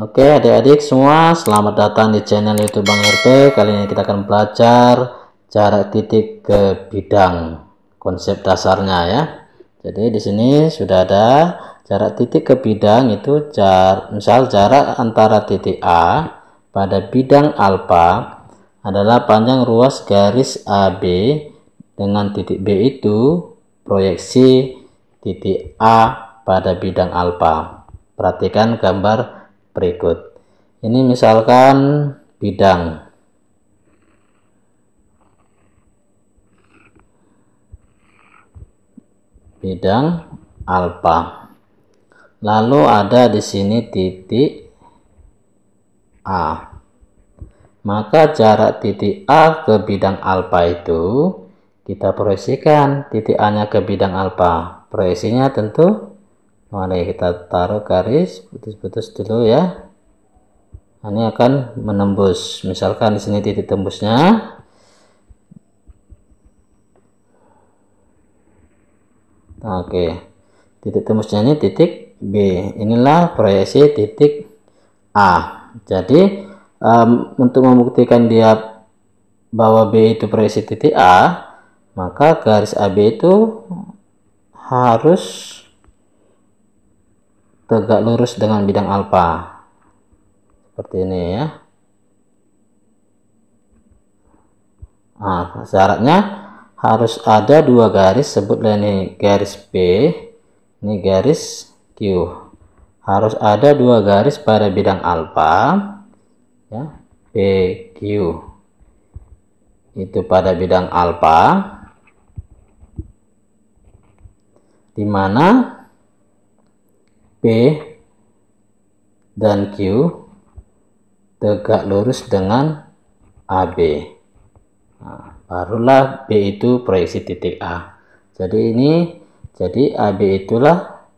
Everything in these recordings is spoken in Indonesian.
Oke adik-adik semua selamat datang di channel youtube Bang RP Kali ini kita akan belajar cara titik ke bidang konsep dasarnya ya Jadi di sini sudah ada jarak titik ke bidang itu jar misal jarak antara titik A pada bidang alfa adalah panjang ruas garis AB dengan titik B itu proyeksi titik A pada bidang alfa perhatikan gambar berikut. Ini misalkan bidang. Bidang alfa. Lalu ada di sini titik A. Maka jarak titik A ke bidang alfa itu kita proyeksikan titik A-nya ke bidang alfa. Proyeksinya tentu Mari kita taruh garis putus-putus dulu ya. Ini akan menembus. Misalkan di sini titik tembusnya. Oke. Titik tembusnya ini titik B. Inilah proyeksi titik A. Jadi um, untuk membuktikan dia bahwa B itu proyeksi titik A, maka garis AB itu harus tegak lurus dengan bidang alfa seperti ini ya nah, syaratnya harus ada dua garis sebutlah ini garis p, ini garis Q harus ada dua garis pada bidang alfa ya p q, itu pada bidang alfa di mana P dan Q tegak lurus dengan AB. Nah, barulah B itu proyeksi titik A. Jadi ini jadi AB itulah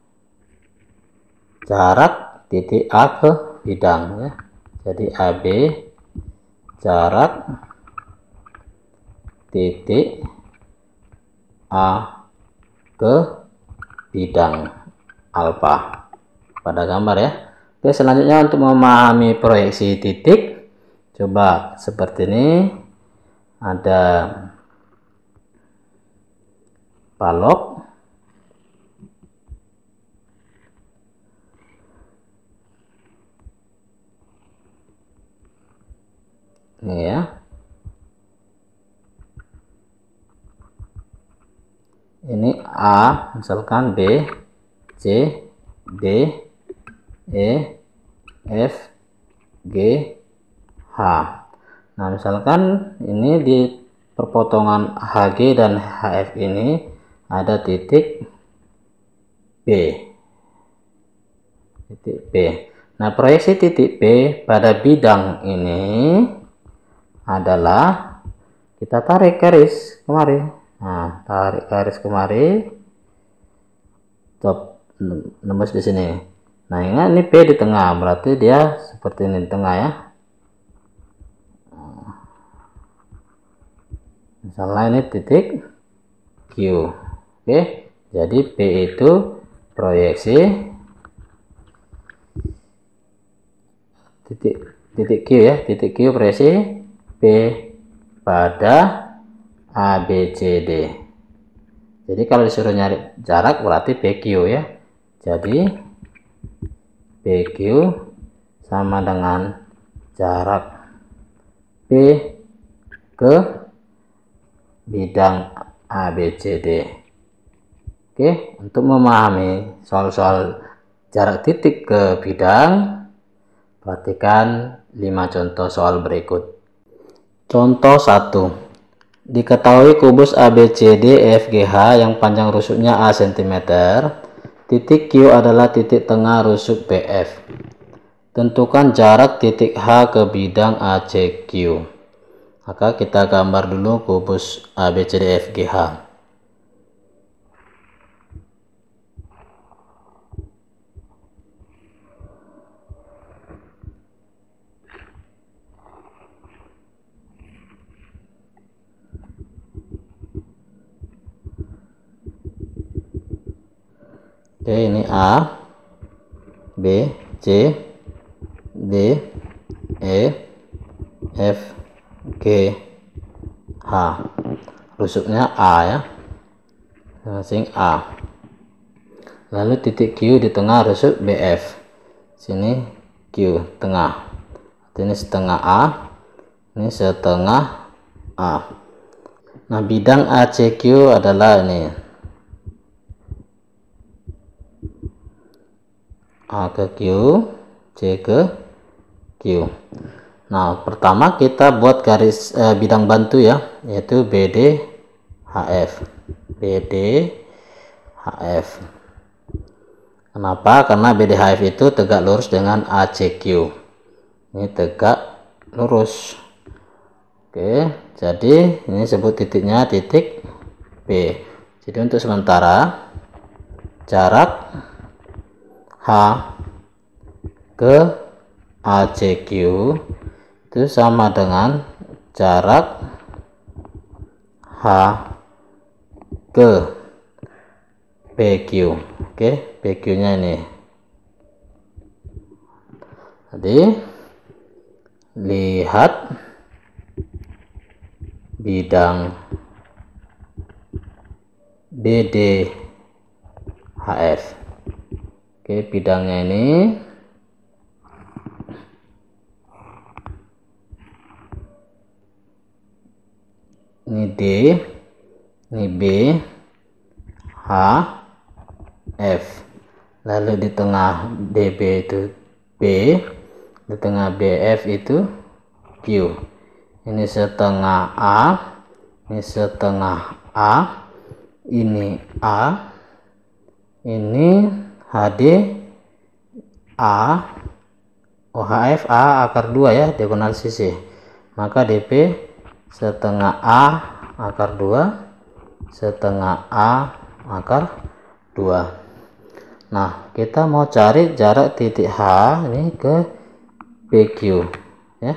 jarak titik A ke bidang ya. Jadi AB jarak titik A ke bidang alfa pada gambar ya oke selanjutnya untuk memahami proyeksi titik coba seperti ini ada palok ini ya ini A misalkan B C D E F G H nah misalkan ini di perpotongan HG dan HF ini ada titik B titik B nah proyeksi titik B pada bidang ini adalah kita tarik garis kemari nah tarik garis kemari top nembus di sini nah ya, ini P di tengah berarti dia seperti ini di tengah ya misalnya ini titik Q oke jadi P itu proyeksi titik titik Q ya titik Q proyeksi P pada ABCD jadi kalau disuruh nyari jarak berarti PQ ya jadi PQ sama dengan jarak P ke bidang ABCD. Oke, untuk memahami soal-soal jarak titik ke bidang, perhatikan 5 contoh soal berikut. Contoh 1. Diketahui kubus ABCD ABCDFGH yang panjang rusuknya A cm Titik Q adalah titik tengah rusuk BF. Tentukan jarak titik H ke bidang ACQ. Maka kita gambar dulu kubus ABCDFGH. Oke, ini A, B, C, D, E, F, G, H. Rusuknya A ya. Masing A. Lalu titik Q di tengah rusuk BF. Sini Q tengah. Ini setengah A, ini setengah A. Nah, bidang ACQ adalah ini A ke Q C ke Q nah pertama kita buat garis eh, bidang bantu ya yaitu BD HF BD HF kenapa karena BD HF itu tegak lurus dengan ACQ ini tegak lurus Oke, jadi ini sebut titiknya titik B. Jadi untuk sementara jarak H ke ACQ itu sama dengan jarak H ke PQ oke PQ nya ini jadi lihat bidang BDHF Oke, bidangnya ini ini D, ini B, H, F. Lalu di tengah DB itu B, di tengah BF itu Q. Ini setengah A, ini setengah A, ini A, ini HD A OHF A akar 2 ya diagonal sisi maka DP setengah A akar 2 setengah A akar 2 nah kita mau cari jarak titik H ini ke PQ ya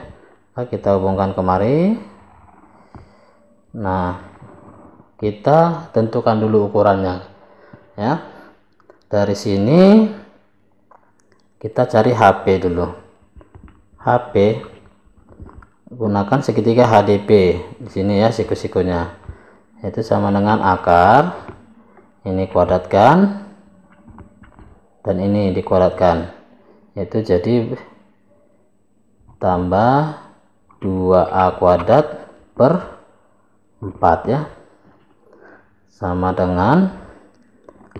nah, kita hubungkan kemari nah kita tentukan dulu ukurannya ya dari sini kita cari HP dulu HP gunakan segitiga HDP di sini ya siku-sikunya itu sama dengan akar ini kuadratkan dan ini dikuadratkan itu jadi tambah 2a kuadrat per 4 ya sama dengan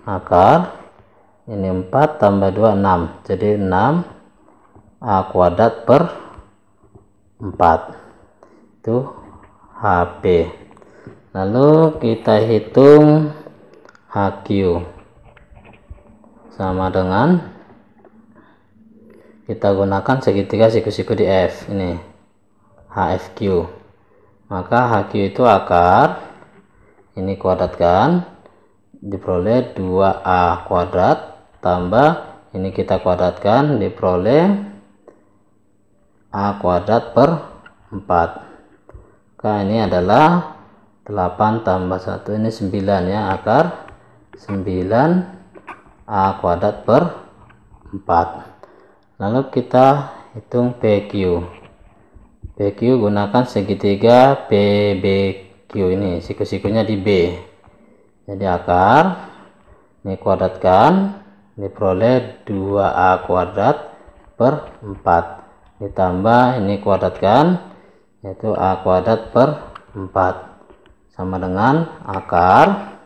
akar ini 4 tambah 2 6 jadi 6 A kuadrat per 4 itu HP lalu kita hitung HQ sama dengan kita gunakan segitiga siku-siku di F ini HFQ maka HQ itu akar ini kuadrat kan diperoleh 2A kuadrat tambah ini kita kuadratkan diperoleh A kuadrat per 4 K ini adalah 8 tambah 1 ini 9 ya akar 9 A kuadrat per 4 lalu kita hitung PQ PQ gunakan segitiga PBQ ini siku-sikunya di B jadi akar ini kuadratkan ini peroleh 2a kuadrat per 4 ditambah ini kuadratkan yaitu a kuadrat per 4 sama dengan akar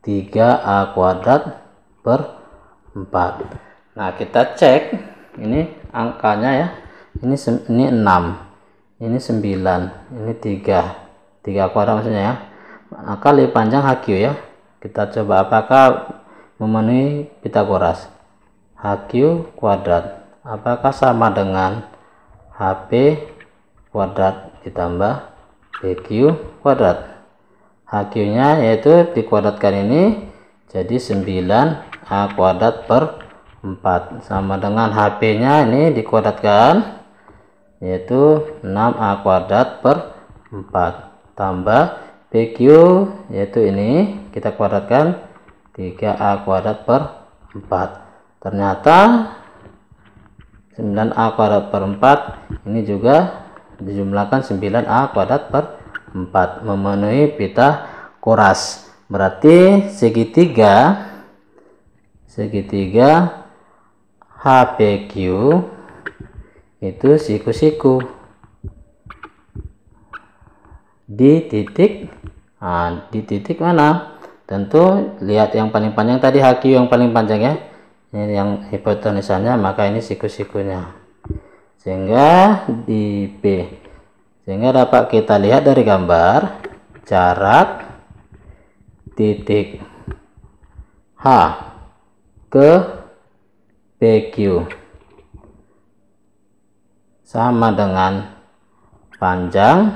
3a kuadrat per 4 nah kita cek ini angkanya ya ini ini 6 ini 9 ini 3 3 kuadrat maksudnya ya maka lebih panjang HQ ya kita coba apakah memenuhi Pitagoras. HQ kuadrat apakah sama dengan HP kuadrat ditambah BQ kuadrat HQ nya yaitu dikuadratkan ini jadi 9 A kuadrat per 4 sama dengan HP nya ini dikuadratkan yaitu 6 A kuadrat per 4 tambah BQ yaitu ini kita kuadratkan 3A kuadrat per 4 ternyata 9A kuadrat per 4 ini juga dijumlahkan 9A kuadrat per 4 memenuhi pita Pitagoras berarti segitiga segitiga HPQ itu siku-siku di titik nah, di titik mana tentu lihat yang paling panjang tadi haki yang paling panjang ya ini yang hipotenusanya maka ini siku-sikunya sehingga di B sehingga dapat kita lihat dari gambar jarak titik H ke PQ sama dengan panjang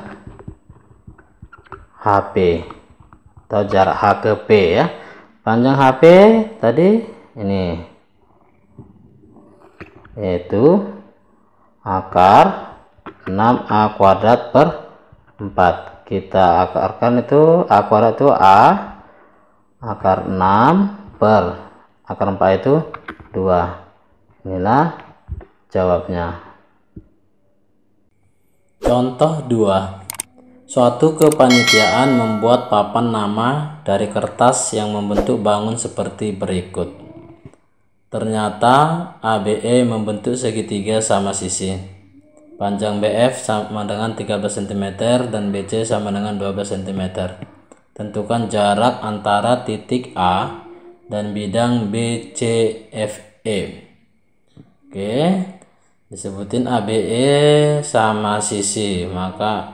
HP atau jarak H ke P ya panjang HP tadi ini yaitu akar 6A kuadrat per 4 kita akarkan itu A kuadrat itu A akar 6 per akar 4 itu 2 inilah jawabnya contoh 2 Suatu kepanitiaan membuat papan nama dari kertas yang membentuk bangun seperti berikut. Ternyata ABE membentuk segitiga sama sisi. Panjang BF sama dengan 13 cm dan BC sama dengan 12 cm. Tentukan jarak antara titik A dan bidang BCFE. Oke, disebutin ABE sama sisi, maka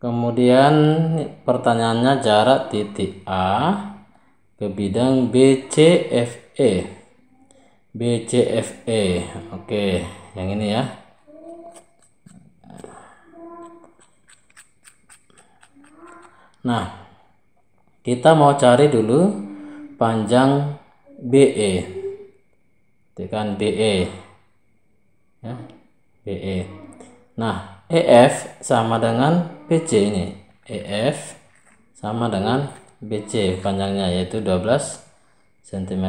Kemudian pertanyaannya jarak titik A ke bidang BCFE. BCFE. Oke, yang ini ya. Nah, kita mau cari dulu panjang BE. Tekan BE. Ya, BE. Nah, EF sama dengan BC ini. EF sama dengan BC panjangnya yaitu 12 cm.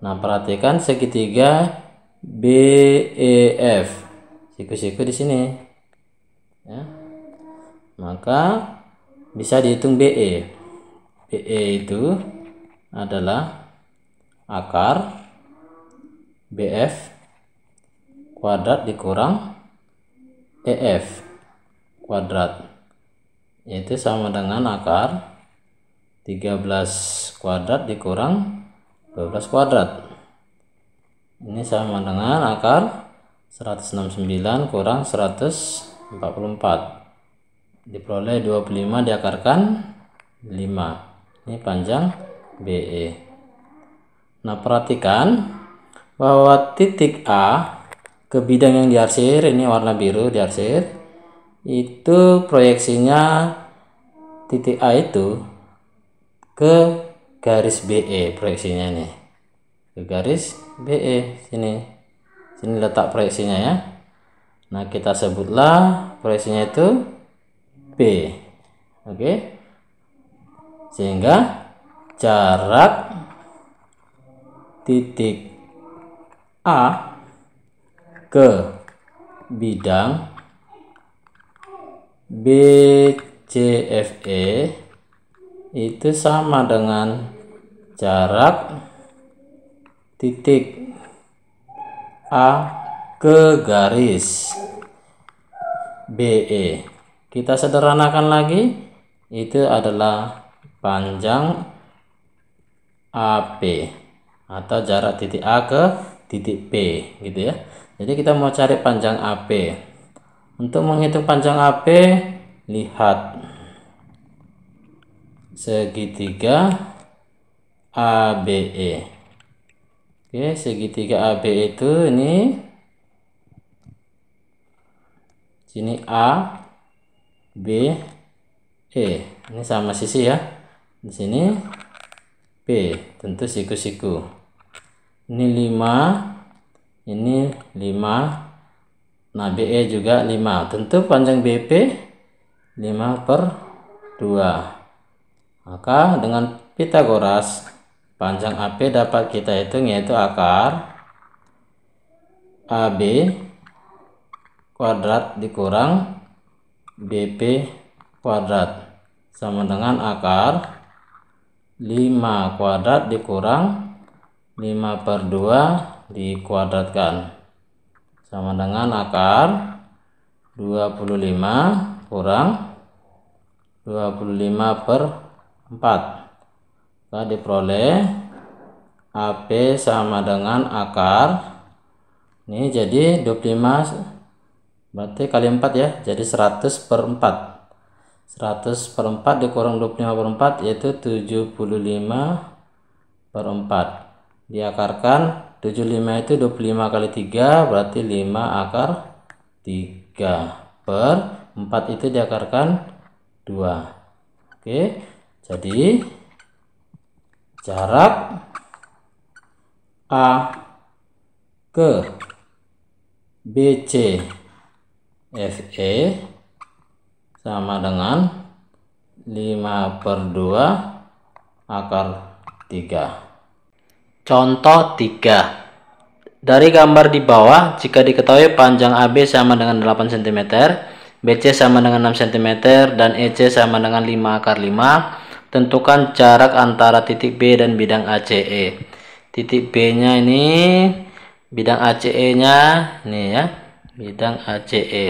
Nah, perhatikan segitiga BEF. Siku-siku di sini. Ya. Maka bisa dihitung BE. BE itu adalah akar BF kuadrat dikurang EF kuadrat yaitu sama dengan akar 13 kuadrat dikurang 12 kuadrat ini sama dengan akar 169 kurang 144 diperoleh 25 diakarkan 5 ini panjang BE nah perhatikan bahwa titik A ke bidang yang diarsir ini warna biru diarsir itu proyeksinya titik A itu ke garis BE proyeksinya nih ke garis BE sini sini letak proyeksinya ya nah kita sebutlah proyeksinya itu B oke okay. sehingga jarak titik A ke bidang BCFE itu sama dengan jarak titik A ke garis BE. Kita sederhanakan lagi, itu adalah panjang AP atau jarak titik A ke titik P gitu ya jadi kita mau cari panjang AP untuk menghitung panjang AP lihat segitiga ABE oke segitiga ABE itu ini sini A B E ini sama sisi ya di sini P tentu siku-siku ini 5 ini 5 nah BE juga 5 tentu panjang BP e 5 per 2 maka dengan Pitagoras panjang AP dapat kita hitung yaitu akar AB kuadrat dikurang BP kuadrat sama dengan akar 5 kuadrat dikurang 5 per 2 dikuadratkan sama dengan akar 25 kurang 25 per 4 kita diperoleh AP sama dengan akar ini jadi 25 berarti kali 4 ya jadi 100 per 4 100 per 4 dikurang 25 per 4 yaitu 75 per 4 diakarkan 75 itu 25 kali 3 berarti 5 akar 3 per 4 itu diakarkan 2 oke jadi jarak A ke BC FE sama dengan 5 per 2 akar 3 Contoh 3. Dari gambar di bawah, jika diketahui panjang AB sama dengan 8 cm, BC sama dengan 6 cm, dan EC sama dengan 5 akar 5, tentukan jarak antara titik B dan bidang ACE. Titik B-nya ini, bidang ACE-nya, nih ya, bidang ACE.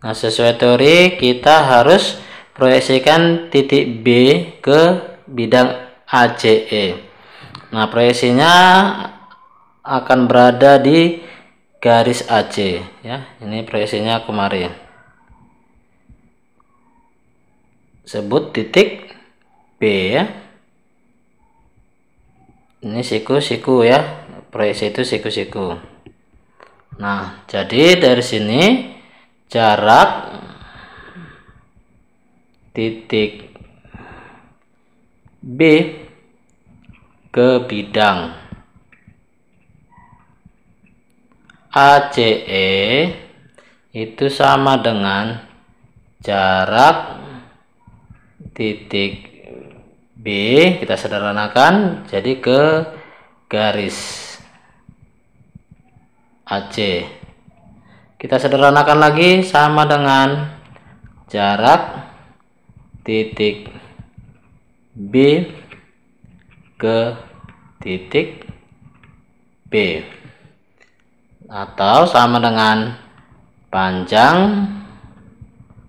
Nah, sesuai teori, kita harus proyeksikan titik B ke bidang ACE. Nah, proyeksinya akan berada di garis AC ya. Ini proyeksinya kemarin. Sebut titik B ya. Ini siku-siku ya. Proyeksi itu siku-siku. Nah, jadi dari sini jarak titik B ke bidang ACE itu sama dengan jarak titik B kita sederhanakan jadi ke garis AC kita sederhanakan lagi sama dengan jarak titik B ke titik B atau sama dengan panjang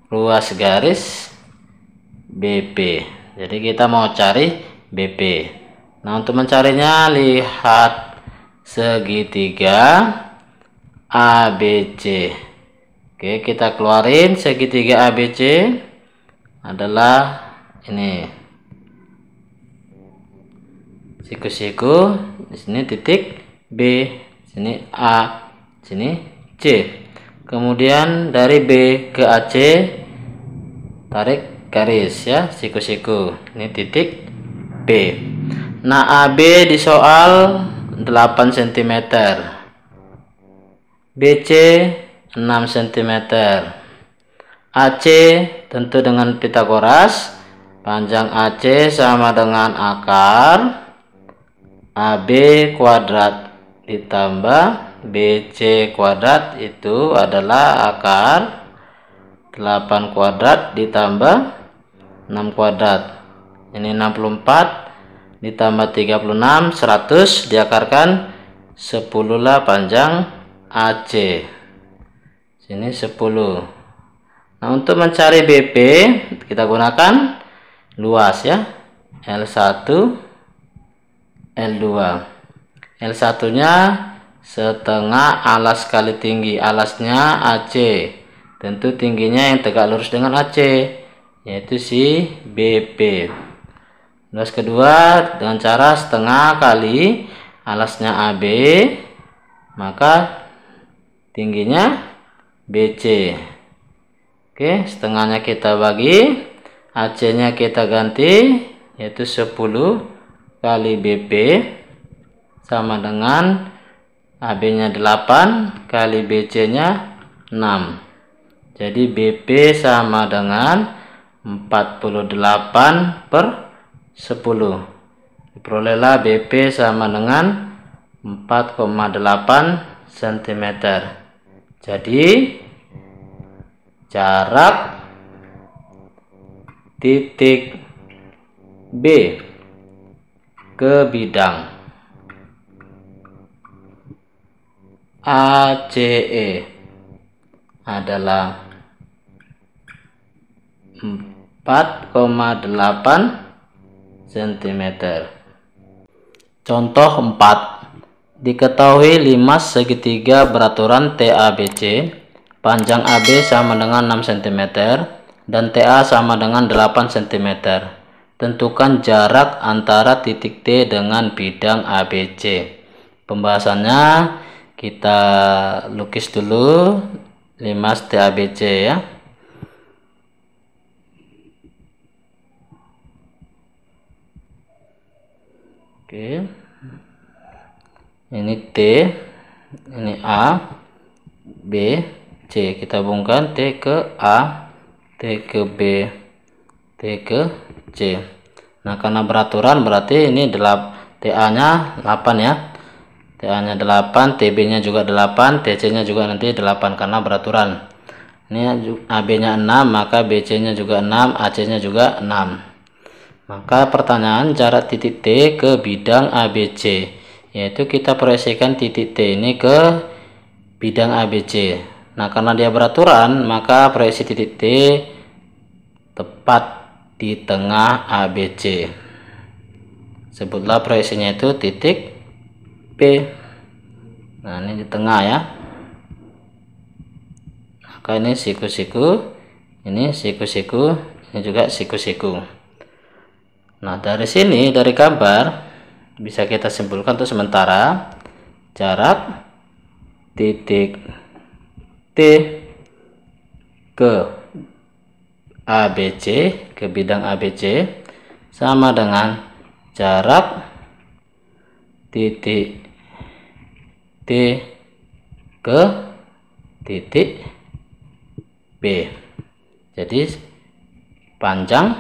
luas garis BP jadi kita mau cari BP nah untuk mencarinya lihat segitiga ABC oke kita keluarin segitiga ABC adalah ini siku-siku di sini titik B sini A sini C kemudian dari B ke AC tarik garis ya siku-siku ini titik B nah AB di soal 8 cm BC 6 cm AC tentu dengan Pitagoras panjang AC sama dengan akar AB kuadrat ditambah BC kuadrat itu adalah akar 8 kuadrat ditambah 6 kuadrat ini 64 ditambah 36 100 diakarkan 10 lah panjang AC sini 10 Nah, untuk mencari BP kita gunakan luas ya. L1 L2. L1-nya setengah alas kali tinggi. Alasnya AC. Tentu tingginya yang tegak lurus dengan AC yaitu si BP. Luas kedua dengan cara setengah kali alasnya AB maka tingginya BC Oke, setengahnya kita bagi. AC-nya kita ganti yaitu 10 kali BP sama dengan AB-nya 8 kali BC-nya 6. Jadi BP sama dengan 48 per 10. Diperolehlah BP sama dengan 4,8 cm. Jadi jarak titik B ke bidang ACE adalah 4,8 cm contoh 4 diketahui limas segitiga beraturan TABC Panjang AB sama dengan 6 cm dan TA sama dengan 8 cm. Tentukan jarak antara titik T dengan bidang ABC. Pembahasannya kita lukis dulu 5 TABC ya. Oke. Ini T, ini A, B, C kita hubungkan T ke A T ke B T ke C nah karena beraturan berarti ini 8 TA nya 8 ya TA nya 8 TB nya juga 8 TC nya juga nanti 8 karena beraturan ini AB ya nya 6 maka BC nya juga 6 AC nya juga 6 maka pertanyaan jarak titik T ke bidang ABC yaitu kita proyeksikan titik T ini ke bidang ABC Nah, karena dia beraturan, maka proyeksi titik T tepat di tengah ABC. Sebutlah proyeksinya itu titik P. Nah, ini di tengah ya. Maka ini siku-siku, ini siku-siku, ini juga siku-siku. Nah, dari sini, dari gambar, bisa kita simpulkan untuk sementara jarak titik T ke ABC ke bidang ABC sama dengan jarak titik T ke titik B jadi panjang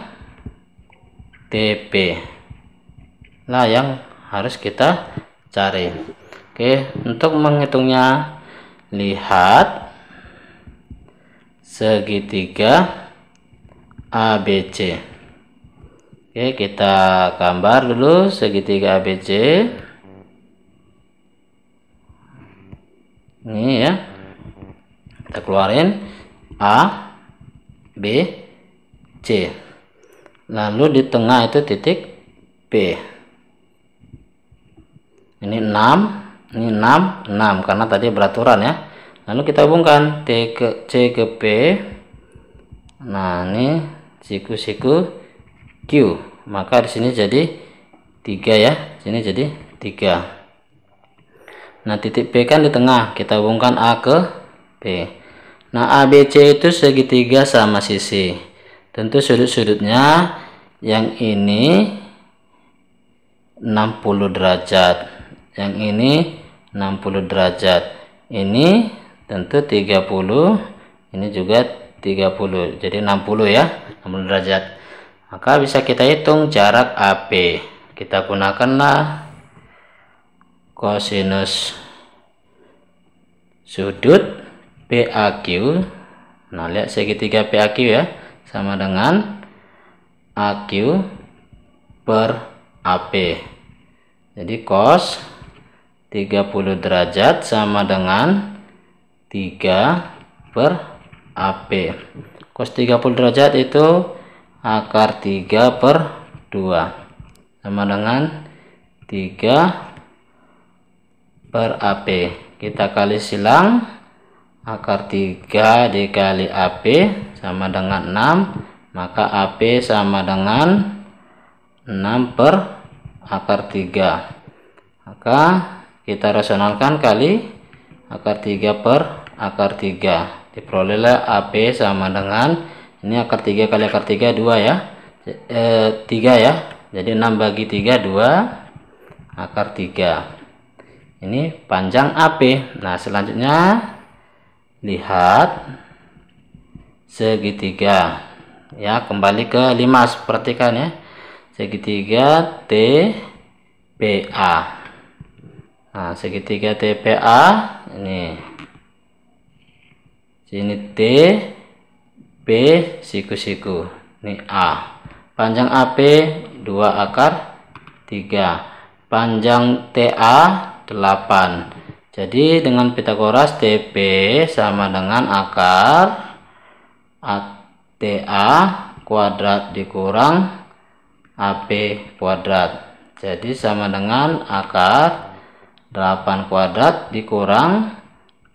TP lah yang harus kita cari Oke untuk menghitungnya lihat segitiga ABC. Oke, kita gambar dulu segitiga ABC. Ini ya. Kita keluarin A B C. Lalu di tengah itu titik P. Ini 6, ini 6, 6 karena tadi beraturan ya lalu kita hubungkan t ke C ke p, nah ini siku-siku Q maka di sini jadi tiga ya sini jadi tiga. nah titik p kan di tengah kita hubungkan A ke p. nah ABC itu segitiga sama sisi tentu sudut-sudutnya yang ini 60 derajat yang ini 60 derajat ini tentu 30 ini juga 30 jadi 60 ya 60 derajat maka bisa kita hitung jarak AP kita gunakanlah kosinus sudut PAQ nah lihat segitiga PAQ ya sama dengan AQ per AP jadi cos 30 derajat sama dengan 3 per AP cos 30 derajat itu akar 3 per 2 sama dengan 3 per AP kita kali silang akar 3 dikali AP sama dengan 6 maka AP sama dengan 6 per akar 3 maka kita rasionalkan kali akar 3 per akar 3 diperolehlah AB sama dengan ini akar 3 kali akar 3 2 ya e, 3 ya jadi 6 bagi 3 2 akar 3 ini panjang AP nah selanjutnya lihat segitiga ya kembali ke 5 seperti kan ya segitiga TPA nah segitiga TPA ini Sini T, B, siku-siku. Ini A. Panjang AP 2 akar 3. Panjang TA 8. Jadi dengan Pitagoras TP sama dengan akar TA kuadrat dikurang AP kuadrat. Jadi sama dengan akar 8 kuadrat dikurang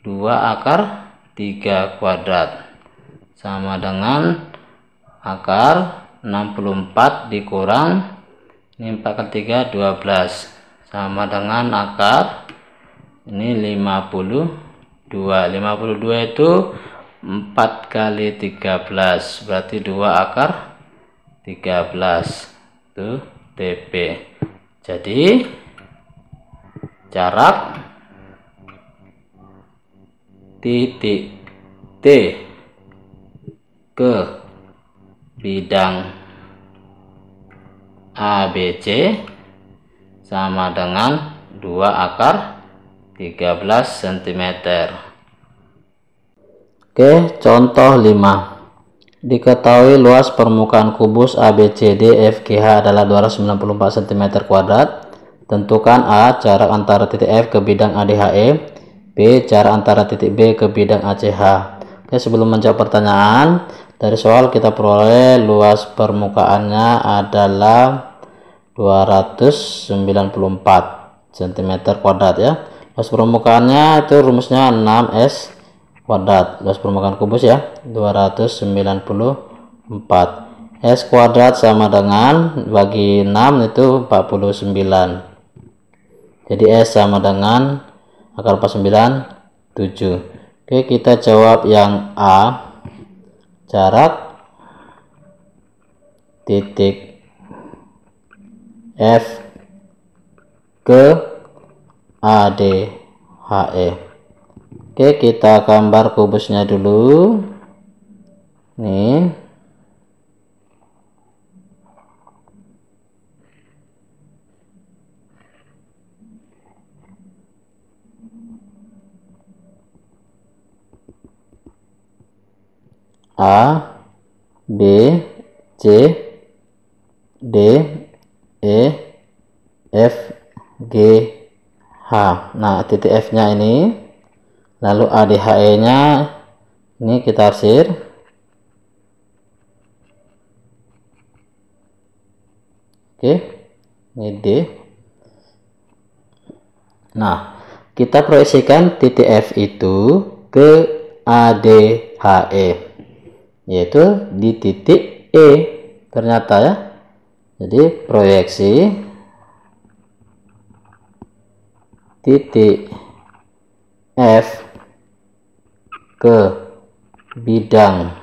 2 akar 3 kuadrat sama dengan akar 64 dikurang ini 4 3 12 sama dengan akar ini 52 52 itu 4 kali 13 berarti 2 akar 13 itu TP jadi jarak titik T ke bidang ABC sama dengan 2 akar 13 cm Oke contoh 5 diketahui luas permukaan kubus ABCD FGH adalah 294 cm kuadrat tentukan A jarak antara titik F ke bidang ADHE B. Jarak antara titik B ke bidang ACH. Oke, sebelum menjawab pertanyaan dari soal kita peroleh luas permukaannya adalah 294 cm kuadrat ya. Luas permukaannya itu rumusnya 6S kuadrat. Luas permukaan kubus ya 294. S kuadrat sama dengan bagi 6 itu 49. Jadi S sama dengan akar 49 7 oke kita jawab yang A jarak titik F ke ADHE oke kita gambar kubusnya dulu nih A B C D E F G H nah titik F nya ini lalu A D H E nya ini kita arsir oke ini D nah kita proyeksikan titik F itu ke A e yaitu di titik E ternyata ya jadi proyeksi titik F ke bidang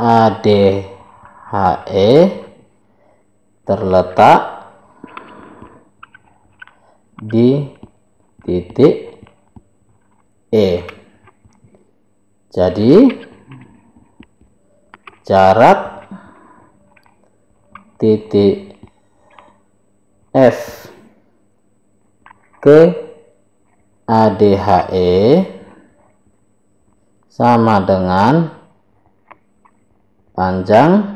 ADHE terletak di titik E. Jadi jarak titik F ke ADHE sama dengan panjang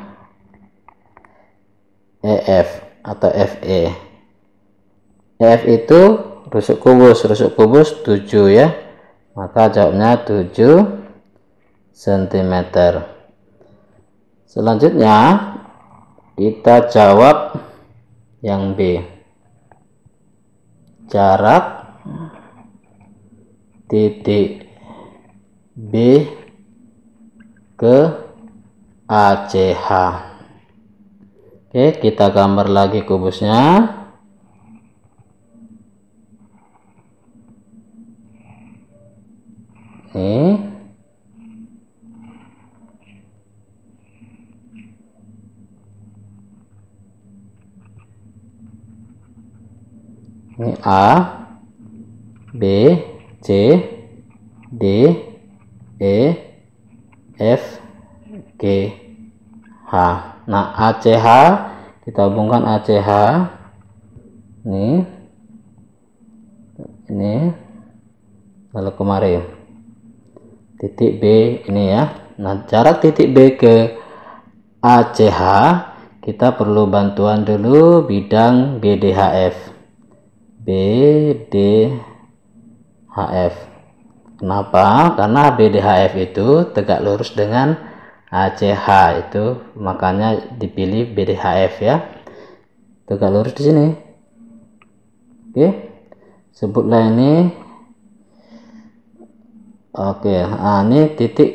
EF atau FE. EF itu rusuk kubus, rusuk kubus 7 ya. Maka jawabnya 7 cm. Selanjutnya kita jawab yang B. Jarak titik B ke ACH. Oke, kita gambar lagi kubusnya. Ini. ini A B C D E F G H nah ACH kita hubungkan ACH ini ini lalu kemarin titik B ini ya nah jarak titik B ke ACH kita perlu bantuan dulu bidang BDHF BDHF. Kenapa? Karena BDHF itu tegak lurus dengan ACH itu makanya dipilih BDHF ya. Tegak lurus di sini. Oke. Sebutlah ini Oke, nah, ini titik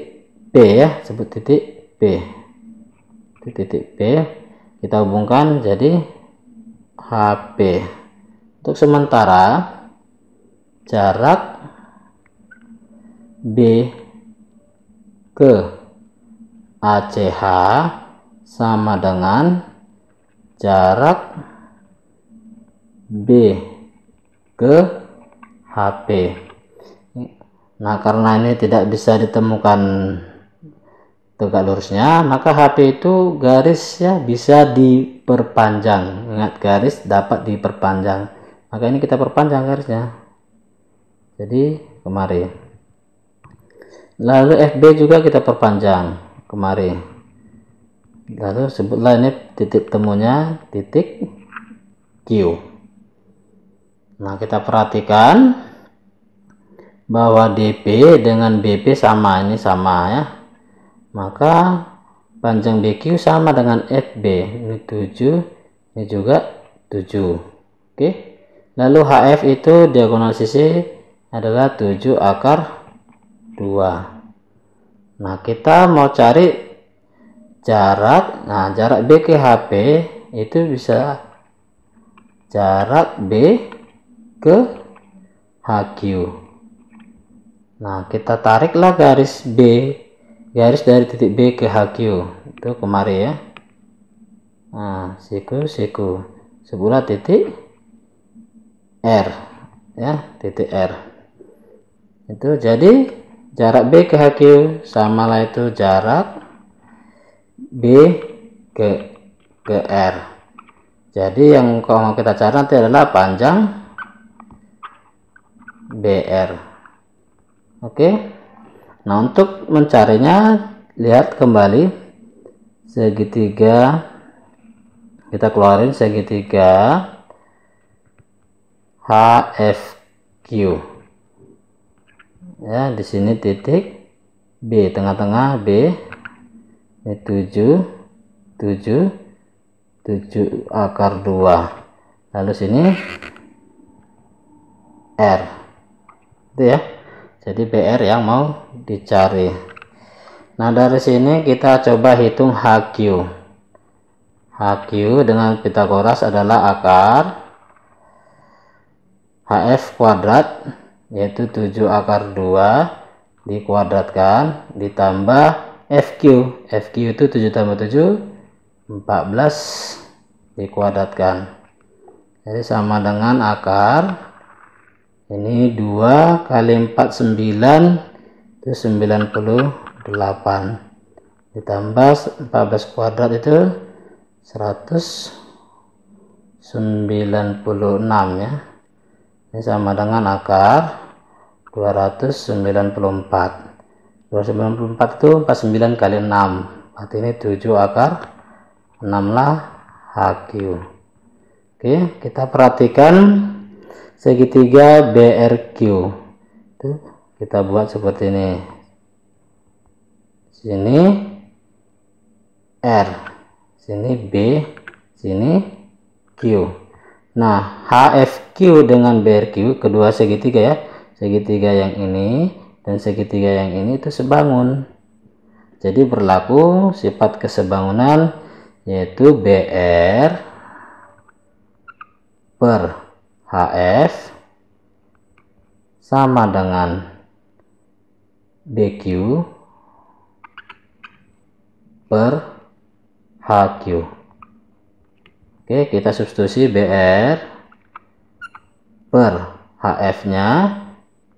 P ya, sebut titik P. Titik P kita hubungkan jadi HP untuk sementara jarak B ke ACH sama dengan jarak B ke HP nah karena ini tidak bisa ditemukan tegak lurusnya maka HP itu garis ya bisa diperpanjang ingat garis dapat diperpanjang maka ini kita perpanjang garisnya jadi kemari lalu FB juga kita perpanjang kemari lalu sebutlah ini ya, titik temunya titik Q nah kita perhatikan bahwa DP dengan BP sama ini sama ya maka panjang BQ sama dengan FB ini 7 ini juga 7 oke okay. Lalu HF itu diagonal sisi adalah 7 akar 2. Nah, kita mau cari jarak. Nah, jarak B ke HP itu bisa jarak B ke HQ. Nah, kita tariklah garis B, garis dari titik B ke HQ. Itu kemari ya. Nah, siku, siku. sebulan titik R ya titik R itu jadi jarak B ke HQ sama lah itu jarak B ke ke R jadi yang kalau kita cari nanti adalah panjang BR oke nah untuk mencarinya lihat kembali segitiga kita keluarin segitiga HFQ. Ya, di sini titik B, tengah-tengah B. Ini 7, 7, 7 akar 2. Lalu sini R. Itu ya. Jadi BR yang mau dicari. Nah, dari sini kita coba hitung HQ. HQ dengan Pitagoras adalah akar HF kuadrat yaitu 7 akar 2 dikuadratkan ditambah FQ FQ itu 7 tambah 7 14 dikuadratkan jadi sama dengan akar ini 2 kali 4 9 itu 98 ditambah 14 kuadrat itu 196 ya ini sama dengan akar 294 294 itu 49 kali 6 berarti ini 7 akar 6 lah HQ oke kita perhatikan segitiga BRQ itu kita buat seperti ini sini R sini B sini Q Nah, HFQ dengan BRQ, kedua segitiga ya, segitiga yang ini dan segitiga yang ini itu sebangun. Jadi berlaku sifat kesebangunan yaitu BR per HF sama dengan BQ per HQ. Oke, kita substitusi BR per HF-nya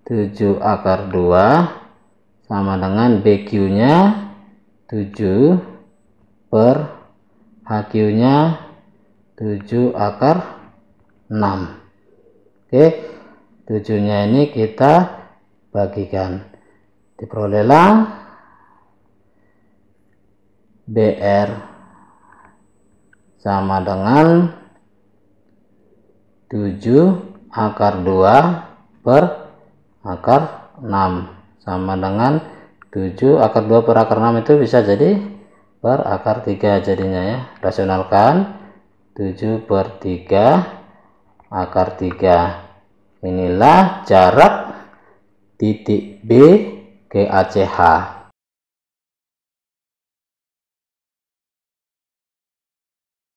7 akar 2 sama dengan BQ-nya 7 per HQ-nya 7 akar 6. Oke, 7-nya ini kita bagikan. Diperolehlah BR sama dengan 7 akar 2 per akar 6 sama dengan 7 akar 2 per akar 6 itu bisa jadi per akar 3 jadinya ya rasionalkan 7 per 3 akar 3 inilah jarak titik B ke ACH